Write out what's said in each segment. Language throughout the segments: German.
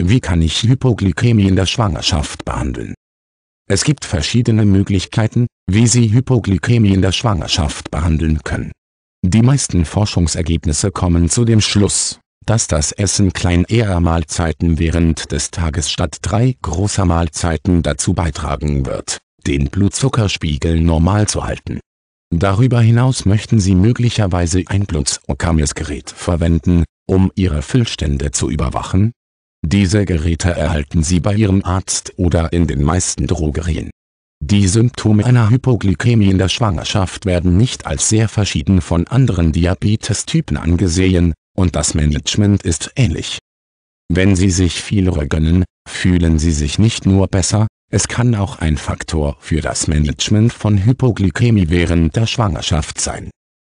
Wie kann ich Hypoglykämie in der Schwangerschaft behandeln? Es gibt verschiedene Möglichkeiten, wie Sie Hypoglykämie in der Schwangerschaft behandeln können. Die meisten Forschungsergebnisse kommen zu dem Schluss, dass das Essen kleinerer Mahlzeiten während des Tages statt drei großer Mahlzeiten dazu beitragen wird, den Blutzuckerspiegel normal zu halten. Darüber hinaus möchten Sie möglicherweise ein Blutzuckermessgerät verwenden, um Ihre Füllstände zu überwachen diese Geräte erhalten Sie bei Ihrem Arzt oder in den meisten Drogerien. Die Symptome einer Hypoglykämie in der Schwangerschaft werden nicht als sehr verschieden von anderen Diabetestypen angesehen, und das Management ist ähnlich. Wenn Sie sich viel gönnen, fühlen Sie sich nicht nur besser, es kann auch ein Faktor für das Management von Hypoglykämie während der Schwangerschaft sein.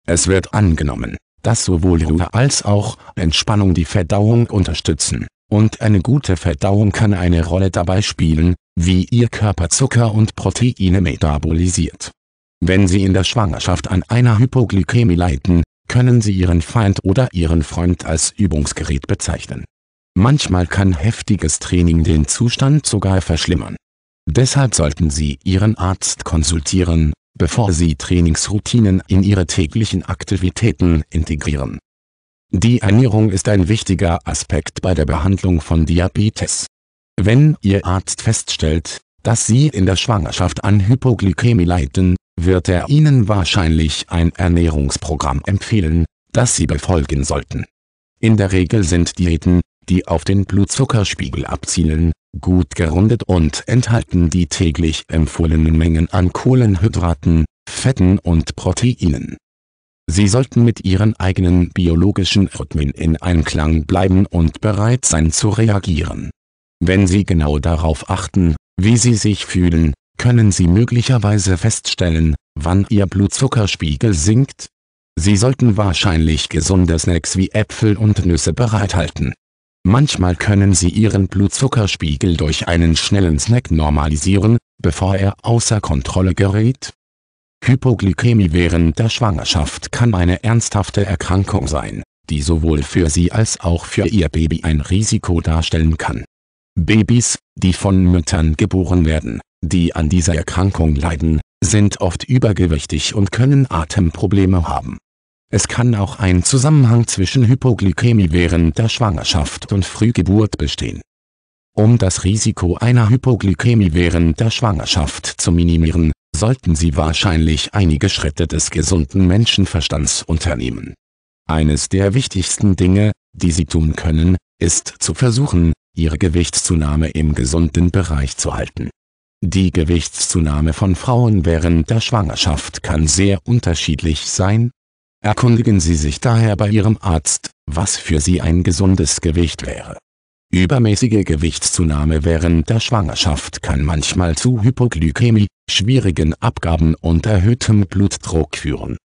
Es wird angenommen, dass sowohl Ruhe als auch Entspannung die Verdauung unterstützen und eine gute Verdauung kann eine Rolle dabei spielen, wie Ihr Körper Zucker und Proteine metabolisiert. Wenn Sie in der Schwangerschaft an einer Hypoglykämie leiden, können Sie Ihren Feind oder Ihren Freund als Übungsgerät bezeichnen. Manchmal kann heftiges Training den Zustand sogar verschlimmern. Deshalb sollten Sie Ihren Arzt konsultieren, bevor Sie Trainingsroutinen in Ihre täglichen Aktivitäten integrieren die Ernährung ist ein wichtiger Aspekt bei der Behandlung von Diabetes. Wenn Ihr Arzt feststellt, dass Sie in der Schwangerschaft an Hypoglykämie leiden, wird er Ihnen wahrscheinlich ein Ernährungsprogramm empfehlen, das Sie befolgen sollten. In der Regel sind Diäten, die auf den Blutzuckerspiegel abzielen, gut gerundet und enthalten die täglich empfohlenen Mengen an Kohlenhydraten, Fetten und Proteinen. Sie sollten mit ihren eigenen biologischen Rhythmen in Einklang bleiben und bereit sein zu reagieren. Wenn Sie genau darauf achten, wie Sie sich fühlen, können Sie möglicherweise feststellen, wann Ihr Blutzuckerspiegel sinkt. Sie sollten wahrscheinlich gesunde Snacks wie Äpfel und Nüsse bereithalten. Manchmal können Sie Ihren Blutzuckerspiegel durch einen schnellen Snack normalisieren, bevor er außer Kontrolle gerät. Hypoglykämie während der Schwangerschaft kann eine ernsthafte Erkrankung sein, die sowohl für Sie als auch für Ihr Baby ein Risiko darstellen kann. Babys, die von Müttern geboren werden, die an dieser Erkrankung leiden, sind oft übergewichtig und können Atemprobleme haben. Es kann auch ein Zusammenhang zwischen Hypoglykämie während der Schwangerschaft und Frühgeburt bestehen. Um das Risiko einer Hypoglykämie während der Schwangerschaft zu minimieren, sollten Sie wahrscheinlich einige Schritte des gesunden Menschenverstands unternehmen. Eines der wichtigsten Dinge, die Sie tun können, ist zu versuchen, Ihre Gewichtszunahme im gesunden Bereich zu halten. Die Gewichtszunahme von Frauen während der Schwangerschaft kann sehr unterschiedlich sein. Erkundigen Sie sich daher bei Ihrem Arzt, was für Sie ein gesundes Gewicht wäre. Übermäßige Gewichtszunahme während der Schwangerschaft kann manchmal zu Hypoglykämie, schwierigen Abgaben und erhöhtem Blutdruck führen